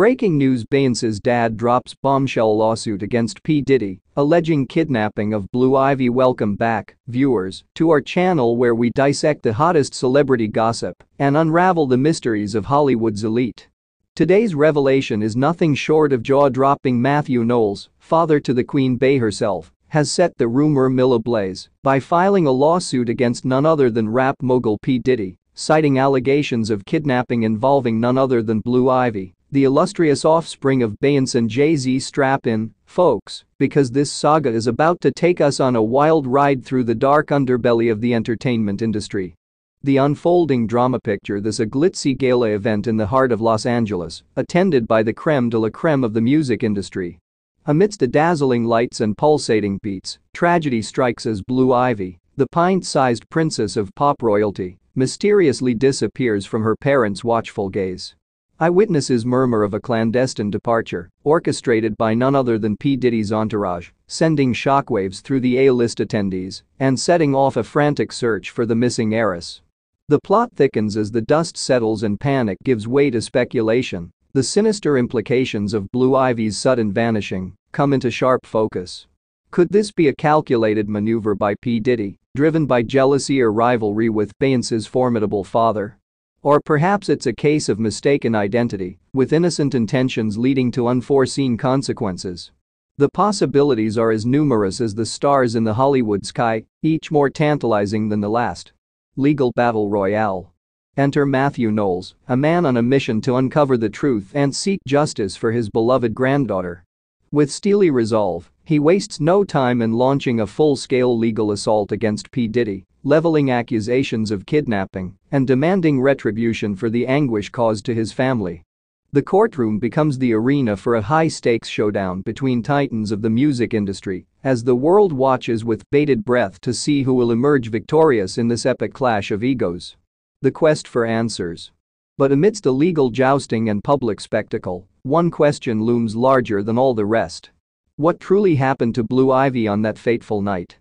Breaking news Baines' dad drops bombshell lawsuit against P. Diddy, alleging kidnapping of Blue Ivy Welcome back, viewers, to our channel where we dissect the hottest celebrity gossip and unravel the mysteries of Hollywood's elite. Today's revelation is nothing short of jaw-dropping Matthew Knowles, father to the Queen Bey herself, has set the rumor mill ablaze by filing a lawsuit against none other than rap mogul P. Diddy, citing allegations of kidnapping involving none other than Blue Ivy, the illustrious offspring of Beyonce and Jay-Z strap in, folks, because this saga is about to take us on a wild ride through the dark underbelly of the entertainment industry. The unfolding drama picture this a glitzy gala event in the heart of Los Angeles, attended by the creme de la creme of the music industry. Amidst the dazzling lights and pulsating beats, tragedy strikes as Blue Ivy, the pint-sized princess of pop royalty, mysteriously disappears from her parents' watchful gaze. Eyewitnesses murmur of a clandestine departure, orchestrated by none other than P. Diddy's entourage, sending shockwaves through the A-list attendees and setting off a frantic search for the missing heiress. The plot thickens as the dust settles and panic gives way to speculation. The sinister implications of Blue Ivy's sudden vanishing come into sharp focus. Could this be a calculated maneuver by P. Diddy, driven by jealousy or rivalry with Bayance's formidable father? Or perhaps it's a case of mistaken identity, with innocent intentions leading to unforeseen consequences. The possibilities are as numerous as the stars in the Hollywood sky, each more tantalizing than the last. Legal Battle Royale. Enter Matthew Knowles, a man on a mission to uncover the truth and seek justice for his beloved granddaughter. With steely resolve, he wastes no time in launching a full-scale legal assault against P. Diddy, leveling accusations of kidnapping and demanding retribution for the anguish caused to his family. The courtroom becomes the arena for a high-stakes showdown between titans of the music industry as the world watches with bated breath to see who will emerge victorious in this epic clash of egos. The quest for answers. But amidst the legal jousting and public spectacle, one question looms larger than all the rest what truly happened to Blue Ivy on that fateful night?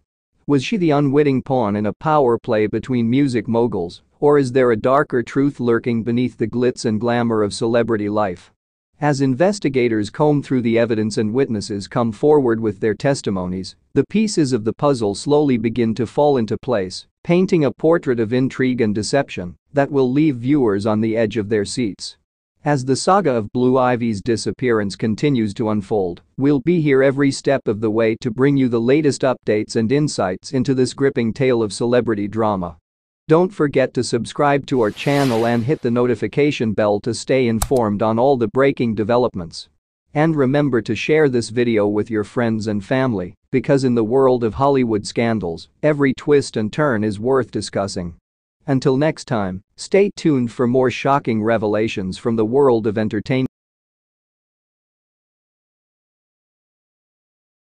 Was she the unwitting pawn in a power play between music moguls, or is there a darker truth lurking beneath the glitz and glamour of celebrity life? As investigators comb through the evidence and witnesses come forward with their testimonies, the pieces of the puzzle slowly begin to fall into place, painting a portrait of intrigue and deception that will leave viewers on the edge of their seats. As the saga of Blue Ivy's disappearance continues to unfold, we'll be here every step of the way to bring you the latest updates and insights into this gripping tale of celebrity drama. Don't forget to subscribe to our channel and hit the notification bell to stay informed on all the breaking developments. And remember to share this video with your friends and family, because in the world of Hollywood scandals, every twist and turn is worth discussing. Until next time, stay tuned for more shocking revelations from the world of entertainment.